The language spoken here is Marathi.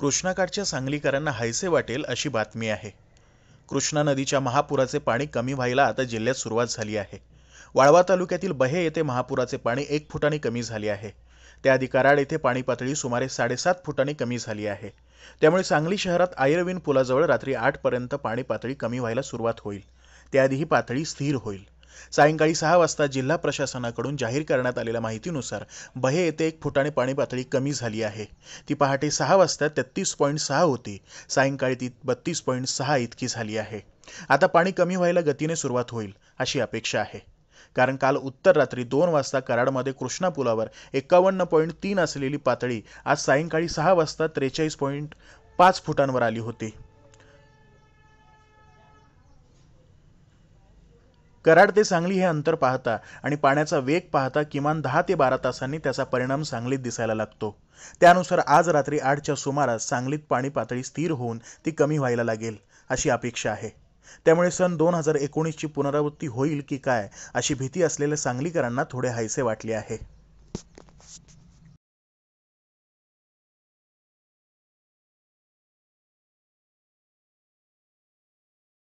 कृष्णाकाठच्या सांगलीकरांना हायसे वाटेल अशी बातमी आहे कृष्णा नदीच्या महापुराचे पाणी कमी व्हायला आता जिल्ह्यात सुरुवात झाली आहे वाळवा तालुक्यातील बहे येथे महापुराचे पाणी एक फुटाने कमी झाले आहे त्याआधी कराड येथे पाणी पातळी सुमारे साडेसात फुटांनी कमी झाली आहे त्यामुळे सांगली शहरात आयर्विन पुलाजवळ रात्री आठपर्यंत पाणी पातळी कमी व्हायला सुरुवात होईल त्याआधी ही पातळी स्थिर होईल सायंकाळी सहा वाजता जिल्हा प्रशासनाकडून जाहीर करण्यात आलेल्या माहितीनुसार बहे येथे एक फुटाने पाणी पातळी कमी झाली आहे ती पहाटे सहा वाजता तेहतीस पॉईंट सहा होती सायंकाळी ती बत्तीस पॉईंट सहा इतकी झाली आहे आता पाणी कमी व्हायला गतीने सुरुवात होईल अशी अपेक्षा आहे कारण काल उत्तर रात्री दोन वाजता कराडमध्ये कृष्णा पुलावर एकावन्न पॉईंट तीन असलेली पातळी आज सायंकाळी सहा वाजता त्रेचाळीस पॉईंट पाच फुटांवर आली होती कराड ते सांगली हे अंतर पाहता आणि पाण्याचा वेग पाहता किमान दहा ते बारा तासांनी त्याचा परिणाम सांगलीत दिसायला लागतो त्यानुसार आज रात्री आठच्या सुमारास सांगलीत पाणी पातळी स्थिर होऊन ती कमी व्हायला लागेल अशी अपेक्षा आहे त्यामुळे सन दोन हजार एकोणीसची पुनरावृत्ती होईल की काय अशी भीती असलेल्या सांगलीकरांना थोडे हायसे वाटले आहे